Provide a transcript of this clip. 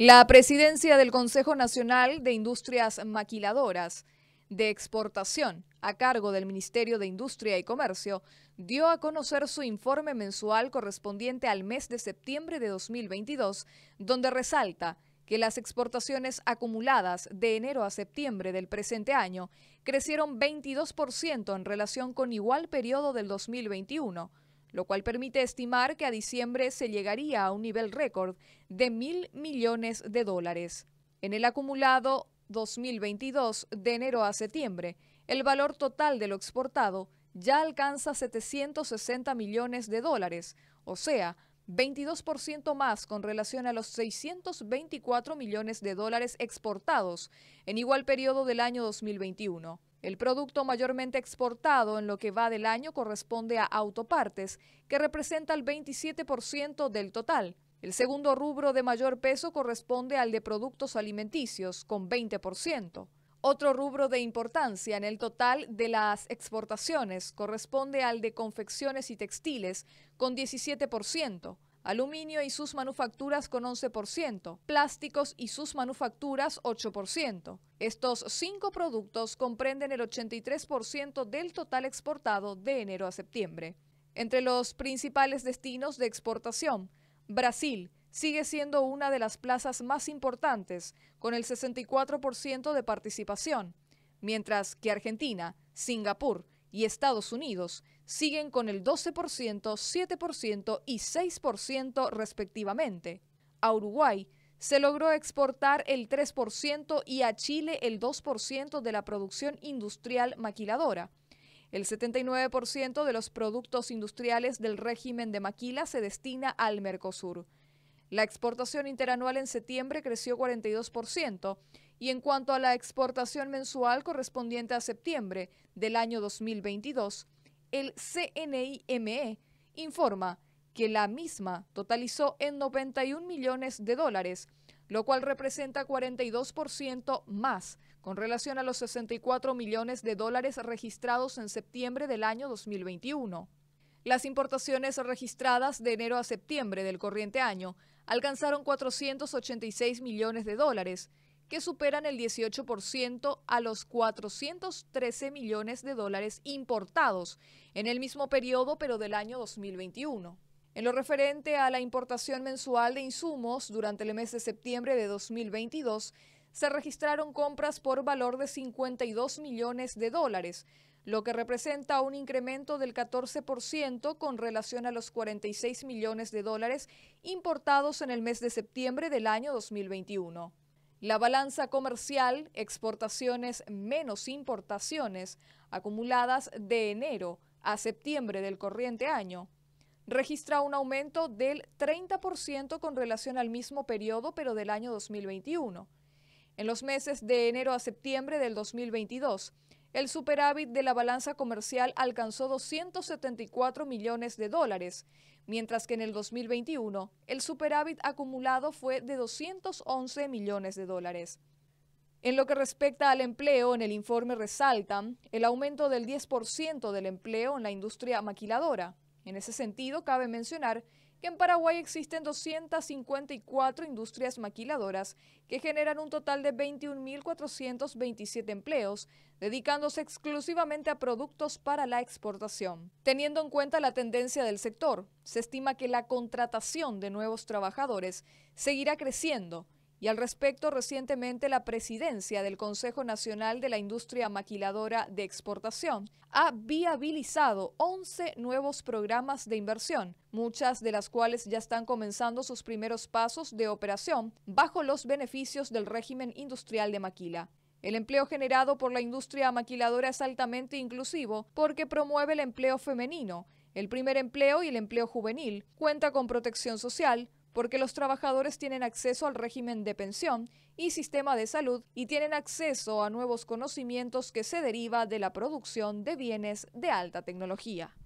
La presidencia del Consejo Nacional de Industrias Maquiladoras de Exportación, a cargo del Ministerio de Industria y Comercio, dio a conocer su informe mensual correspondiente al mes de septiembre de 2022, donde resalta que las exportaciones acumuladas de enero a septiembre del presente año crecieron 22% en relación con igual periodo del 2021 lo cual permite estimar que a diciembre se llegaría a un nivel récord de mil millones de dólares. En el acumulado 2022, de enero a septiembre, el valor total de lo exportado ya alcanza 760 millones de dólares, o sea, 22% más con relación a los 624 millones de dólares exportados en igual periodo del año 2021. El producto mayormente exportado en lo que va del año corresponde a autopartes, que representa el 27% del total. El segundo rubro de mayor peso corresponde al de productos alimenticios, con 20%. Otro rubro de importancia en el total de las exportaciones corresponde al de confecciones y textiles, con 17% aluminio y sus manufacturas con 11%, plásticos y sus manufacturas 8%. Estos cinco productos comprenden el 83% del total exportado de enero a septiembre. Entre los principales destinos de exportación, Brasil sigue siendo una de las plazas más importantes, con el 64% de participación, mientras que Argentina, Singapur y Estados Unidos siguen con el 12%, 7% y 6% respectivamente. A Uruguay se logró exportar el 3% y a Chile el 2% de la producción industrial maquiladora. El 79% de los productos industriales del régimen de maquila se destina al Mercosur. La exportación interanual en septiembre creció 42% y en cuanto a la exportación mensual correspondiente a septiembre del año 2022, el CNIME informa que la misma totalizó en 91 millones de dólares, lo cual representa 42% más con relación a los 64 millones de dólares registrados en septiembre del año 2021. Las importaciones registradas de enero a septiembre del corriente año alcanzaron 486 millones de dólares, que superan el 18% a los 413 millones de dólares importados en el mismo periodo pero del año 2021. En lo referente a la importación mensual de insumos durante el mes de septiembre de 2022, se registraron compras por valor de 52 millones de dólares, lo que representa un incremento del 14% con relación a los 46 millones de dólares importados en el mes de septiembre del año 2021. La balanza comercial, exportaciones menos importaciones, acumuladas de enero a septiembre del corriente año, registra un aumento del 30% con relación al mismo periodo pero del año 2021. En los meses de enero a septiembre del 2022, el superávit de la balanza comercial alcanzó 274 millones de dólares, mientras que en el 2021 el superávit acumulado fue de 211 millones de dólares. En lo que respecta al empleo, en el informe resaltan el aumento del 10% del empleo en la industria maquiladora. En ese sentido, cabe mencionar que en Paraguay existen 254 industrias maquiladoras que generan un total de 21.427 empleos, dedicándose exclusivamente a productos para la exportación. Teniendo en cuenta la tendencia del sector, se estima que la contratación de nuevos trabajadores seguirá creciendo y al respecto, recientemente la presidencia del Consejo Nacional de la Industria Maquiladora de Exportación ha viabilizado 11 nuevos programas de inversión, muchas de las cuales ya están comenzando sus primeros pasos de operación bajo los beneficios del régimen industrial de maquila. El empleo generado por la industria maquiladora es altamente inclusivo porque promueve el empleo femenino, el primer empleo y el empleo juvenil, cuenta con protección social, porque los trabajadores tienen acceso al régimen de pensión y sistema de salud y tienen acceso a nuevos conocimientos que se deriva de la producción de bienes de alta tecnología.